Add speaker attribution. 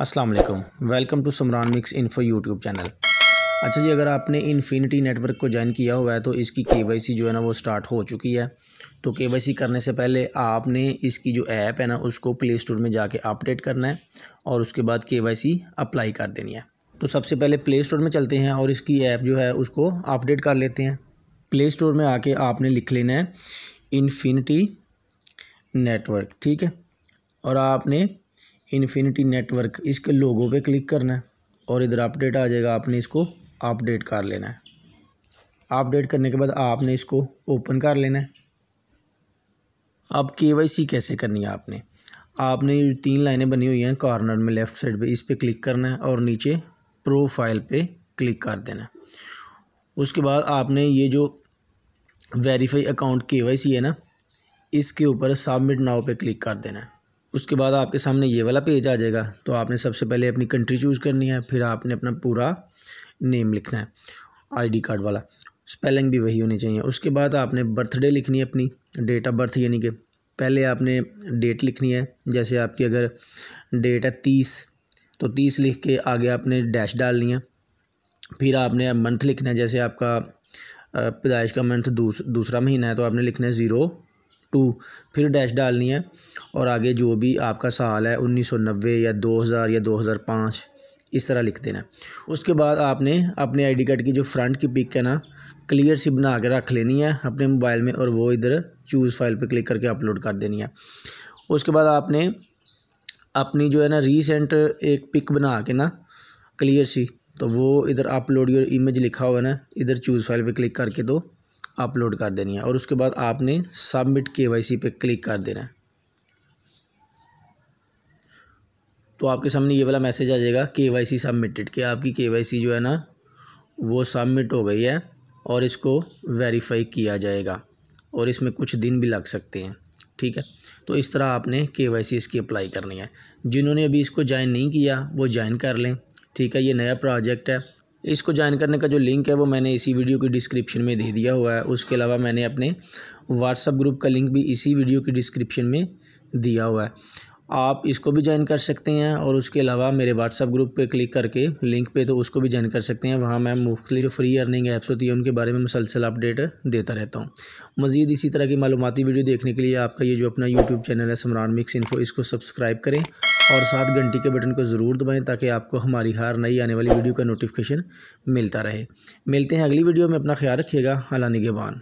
Speaker 1: अस्सलाम वालेकुम welcome to Samran Mix Info YouTube channel अच्छा जी अगर आपने इन्फिनिटी नेटवर्क को ज्वाइन किया हुआ है तो इसकी केवाईसी जो है ना वो स्टार्ट हो चुकी है तो केवाईसी करने से पहले आपने इसकी जो ऐप है ना उसको प्ले स्टोर में जाके अपडेट करना है और उसके बाद सी अप्लाई कर देनी है तो सबसे पहले प्ले स्टोर में चलते हैं और इसकी ऐप जो है उसको अपडेट कर लेते हैं प्ले स्टोर में आके आपने लिख लेना है इन्फिनिटी नेटवर्क ठीक है और आपने इन्फिनिटी नेटवर्क इसके लोगों पे क्लिक करना है और इधर अपडेट आ जाएगा आपने इसको अपडेट कर लेना है अपडेट करने के बाद आपने इसको ओपन कर लेना है अब के कैसे करनी है आपने आपने तीन लाइनें बनी हुई हैं कॉर्नर में लेफ़्ट साइड पे इस पर क्लिक करना है और नीचे प्रोफाइल पे क्लिक कर देना उसके बाद आपने ये जो वेरीफाई अकाउंट के है ना इसके ऊपर सबमिट नाव पे क्लिक कर देना है उसके बाद आपके सामने ये वाला पेज आ जाएगा तो आपने सबसे पहले अपनी कंट्री चूज़ करनी है फिर आपने अपना पूरा नेम लिखना है आईडी कार्ड वाला स्पेलिंग भी वही होनी चाहिए उसके बाद आपने बर्थडे लिखनी है अपनी डेट ऑफ बर्थ यानी कि पहले आपने डेट लिखनी है जैसे आपकी अगर डेट है तीस तो तीस लिख के आगे आपने डैश डालनी है फिर आपने मंथ लिखना है जैसे आपका पैदाइश का मंथ दूस, दूसरा महीना है तो आपने लिखना है ज़ीरो टू फिर डैश डालनी है और आगे जो भी आपका साल है उन्नीस सौ नब्बे या दो हज़ार या दो हज़ार पाँच इस तरह लिख देना उसके बाद आपने अपने आईडी कार्ड की जो फ्रंट की पिक है ना क्लियर सी बना के रख लेनी है अपने मोबाइल में और वो इधर चूज़ फाइल पर क्लिक करके अपलोड कर देनी है उसके बाद आपने अपनी जो है ना रीसेंट एक पिक बना के ना क्लियर सी तो वो इधर अपलोड योर इमेज लिखा हुआ है ना इधर चूज़ फाइल पे क्लिक करके दो अपलोड कर देनी है और उसके बाद आपने सबमिट के वाई सी पर क्लिक कर देना है तो आपके सामने ये वाला मैसेज आ जाएगा के वाई सी सबमिटेड कि आपकी के वाई सी जो है ना वो सबमिट हो गई है और इसको वेरीफाई किया जाएगा और इसमें कुछ दिन भी लग सकते हैं ठीक है तो इस तरह आपने के वाई सी इसकी अप्लाई करनी है जिन्होंने अभी इसको ज्वाइन नहीं किया वो ज्वाइन कर लें ठीक है ये नया प्रोजेक्ट है इसको ज्वाइन करने का जो लिंक है वो मैंने इसी वीडियो की डिस्क्रिप्शन में दे दिया हुआ है उसके अलावा मैंने अपने व्हाट्सअप ग्रुप का लिंक भी इसी वीडियो की डिस्क्रिप्शन में दिया हुआ है आप इसको भी ज्वाइन कर सकते हैं और उसके अलावा मेरे व्हाट्सअप ग्रुप पे क्लिक करके लिंक पे तो उसको भी ज्वाइन कर सकते हैं वहाँ मैं मुख्तलि जो फ्री अर्निंग ऐप्स होती है उनके बारे में मुसलसल अपडेट देता रहता हूँ मज़ीद इसी तरह की मालूमती वीडियो देखने के लिए आपका ये जो अपना यूट्यूब चैनल है समरान मिक्स इनको इसको सब्सक्राइब करें और साथ घंटी के बटन को ज़रूर दबाएं ताकि आपको हमारी हर नई आने वाली वीडियो का नोटिफिकेशन मिलता रहे मिलते हैं अगली वीडियो में अपना ख्याल रखिएगा अला निगेबान